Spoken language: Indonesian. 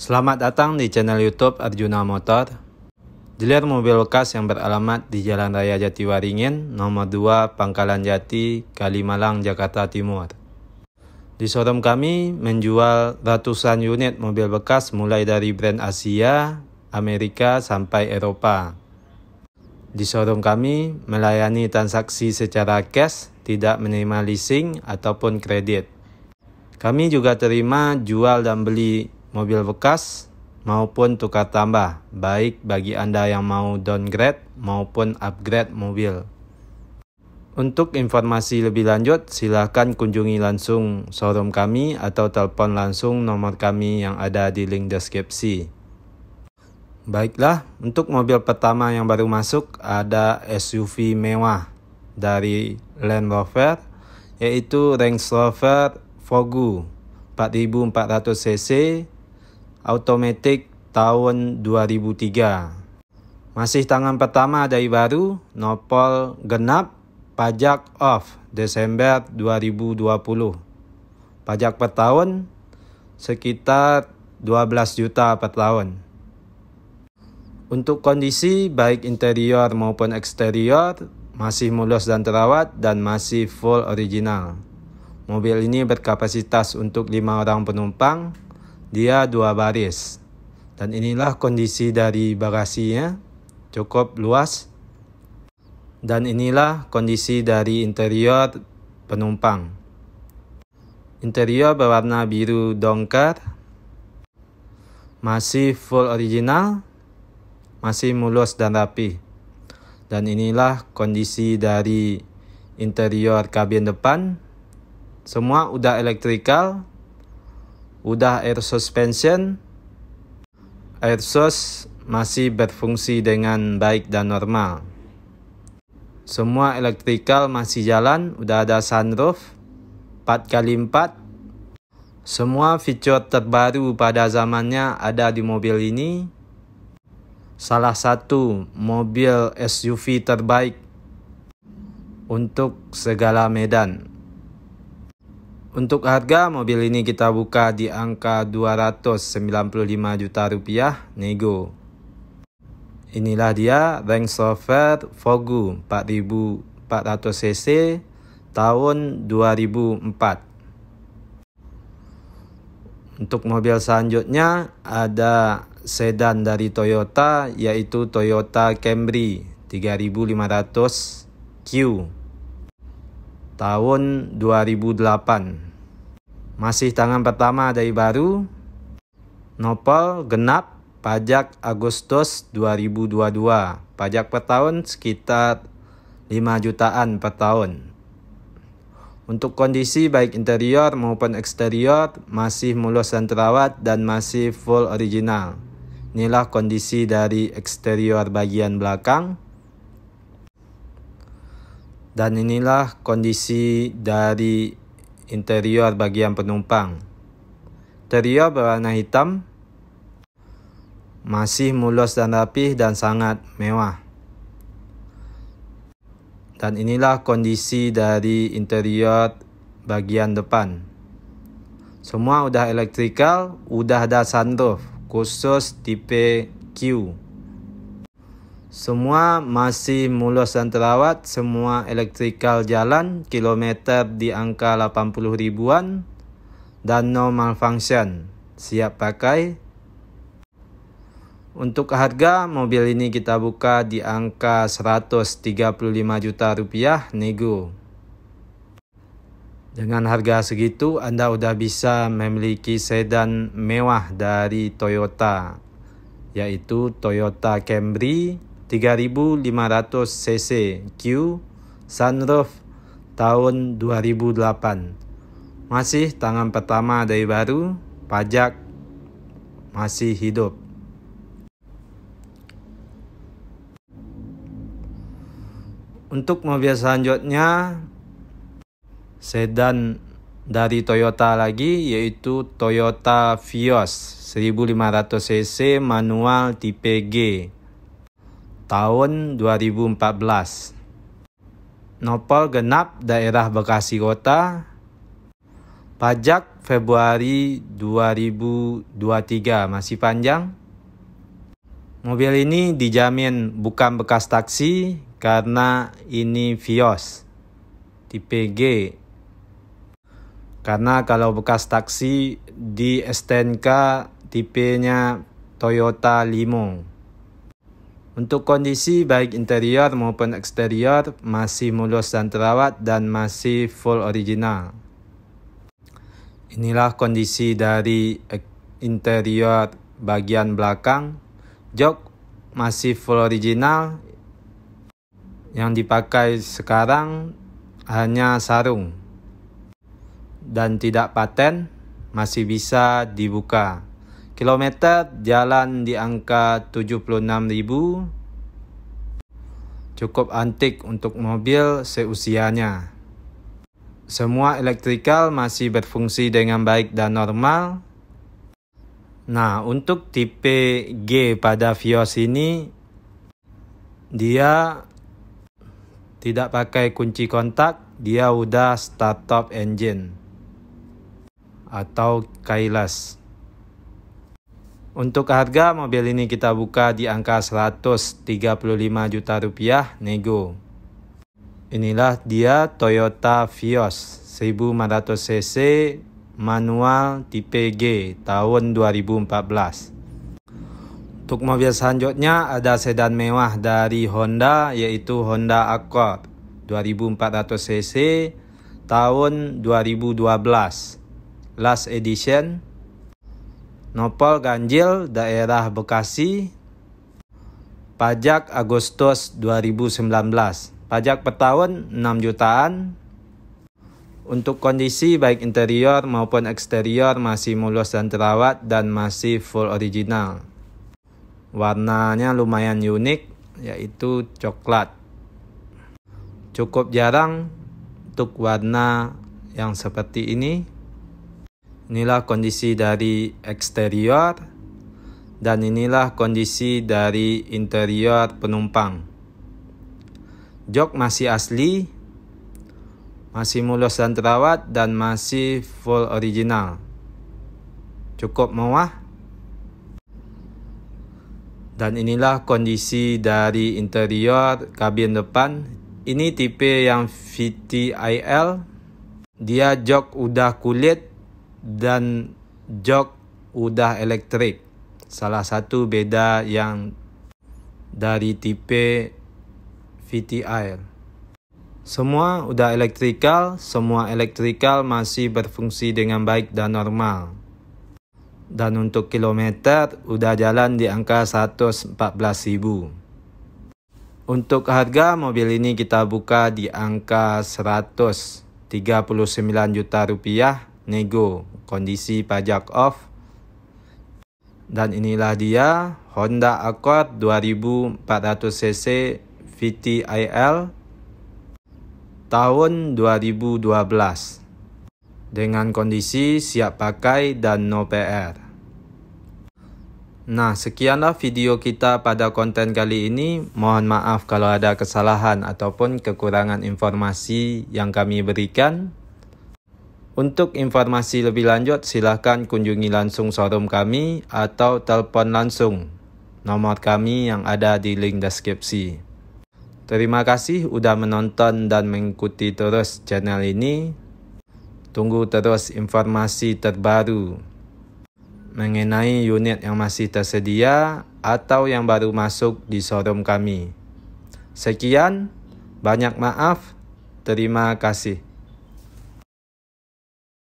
Selamat datang di channel YouTube Arjuna Motor. Dealer mobil bekas yang beralamat di Jalan Raya Jatiwaringin, nomor 2, Pangkalan Jati, Kalimalang, Jakarta Timur. Di showroom kami menjual ratusan unit mobil bekas mulai dari brand Asia, Amerika sampai Eropa. Di showroom kami melayani transaksi secara cash, tidak menerima leasing ataupun kredit. Kami juga terima jual dan beli mobil bekas maupun tukar tambah, baik bagi Anda yang mau downgrade maupun upgrade mobil. Untuk informasi lebih lanjut, silakan kunjungi langsung showroom kami atau telepon langsung nomor kami yang ada di link deskripsi. Baiklah, untuk mobil pertama yang baru masuk ada SUV mewah dari Land Rover, yaitu Range Rover Vogue 4400 cc Automatic tahun 2003. Masih tangan pertama dari baru, nopol genap, pajak off Desember 2020. Pajak per tahun sekitar 12 juta per tahun. Untuk kondisi baik interior maupun eksterior masih mulus dan terawat dan masih full original. Mobil ini berkapasitas untuk 5 orang penumpang dia dua baris. Dan inilah kondisi dari bagasinya, cukup luas. Dan inilah kondisi dari interior penumpang. Interior berwarna biru dongker, masih full original, masih mulus dan rapi. Dan inilah kondisi dari interior kabin depan. Semua udah elektrikal, Udah air suspension, air sus masih berfungsi dengan baik dan normal. Semua elektrikal masih jalan, udah ada sunroof 4x4. Semua fitur terbaru pada zamannya ada di mobil ini. Salah satu mobil SUV terbaik untuk segala medan. Untuk harga mobil ini kita buka di angka 295 juta rupiah nego. Inilah dia Range Rover Fogu 4400 cc tahun 2004. Untuk mobil selanjutnya ada sedan dari Toyota yaitu Toyota Camry 3500Q tahun 2008. Masih tangan pertama dari baru, Nopal genap pajak Agustus 2022. Pajak per tahun sekitar 5 jutaan per tahun. Untuk kondisi baik interior maupun eksterior masih mulus dan terawat dan masih full original. Inilah kondisi dari eksterior bagian belakang. Dan inilah kondisi dari interior bagian penumpang. Interior berwarna hitam, masih mulus dan rapih dan sangat mewah. Dan inilah kondisi dari interior bagian depan. Semua udah elektrikal, udah ada sunroof, khusus tipe Q. Semua masih mulus dan terawat, semua elektrikal jalan, kilometer di angka 80 ribuan, dan no malfunction, siap pakai. Untuk harga, mobil ini kita buka di angka 135 juta rupiah nego. Dengan harga segitu, Anda sudah bisa memiliki sedan mewah dari Toyota, yaitu Toyota Camry 3500 cc Q sunroof tahun 2008. Masih tangan pertama dari baru, pajak masih hidup. Untuk mobil selanjutnya sedan dari Toyota lagi yaitu Toyota Vios 1500 cc manual tipe G tahun 2014. Nopol genap daerah Bekasi Kota. Pajak Februari 2023 masih panjang. Mobil ini dijamin bukan bekas taksi karena ini Vios tipe G. Karena kalau bekas taksi di STNK tipenya Toyota Limo. Untuk kondisi baik interior maupun eksterior masih mulus dan terawat dan masih full original. Inilah kondisi dari interior bagian belakang. Jok masih full original. Yang dipakai sekarang hanya sarung dan tidak paten masih bisa dibuka. Kilometer jalan di angka 76,000. Cukup antik untuk mobil seusianya. Semua elektrikal masih berfungsi dengan baik dan normal. Nah, untuk tipe G pada Vios ini, dia tidak pakai kunci kontak, dia udah start top engine atau keyless. Untuk harga mobil ini kita buka di angka 135 juta rupiah nego. Inilah dia Toyota Vios 1500 cc manual tipe G tahun 2014. Untuk mobil selanjutnya ada sedan mewah dari Honda yaitu Honda Accord 2400 cc tahun 2012 last edition Nopol Ganjil daerah Bekasi pajak Agustus 2019 pajak per tahun 6 jutaan untuk kondisi baik interior maupun eksterior masih mulus dan terawat dan masih full original warnanya lumayan unik yaitu coklat cukup jarang untuk warna yang seperti ini Inilah kondisi dari eksterior dan inilah kondisi dari interior penumpang. Jok masih asli, masih mulus dan terawat dan masih full original. Cukup mewah. Dan inilah kondisi dari interior kabin depan. Ini tipe yang VTIL. Dia jok udah kulit dan jok udah elektrik. Salah satu beda yang dari tipe VTR. Semua udah elektrikal, semua elektrikal masih berfungsi dengan baik dan normal. Dan untuk kilometer udah jalan di angka 114.000. Untuk harga mobil ini kita buka di angka 139 juta rupiah nego kondisi pajak off. Dan inilah dia Honda Accord 2400cc VTIL tahun 2012 dengan kondisi siap pakai dan no PR. Nah, sekianlah video kita pada konten kali ini. Mohon maaf kalau ada kesalahan ataupun kekurangan informasi yang kami berikan. Untuk informasi lebih lanjut, silakan kunjungi langsung showroom kami atau telepon langsung nomor kami yang ada di link deskripsi. Terima kasih sudah menonton dan mengikuti terus channel ini. Tunggu terus informasi terbaru mengenai unit yang masih tersedia atau yang baru masuk di showroom kami. Sekian, banyak maaf, terima kasih.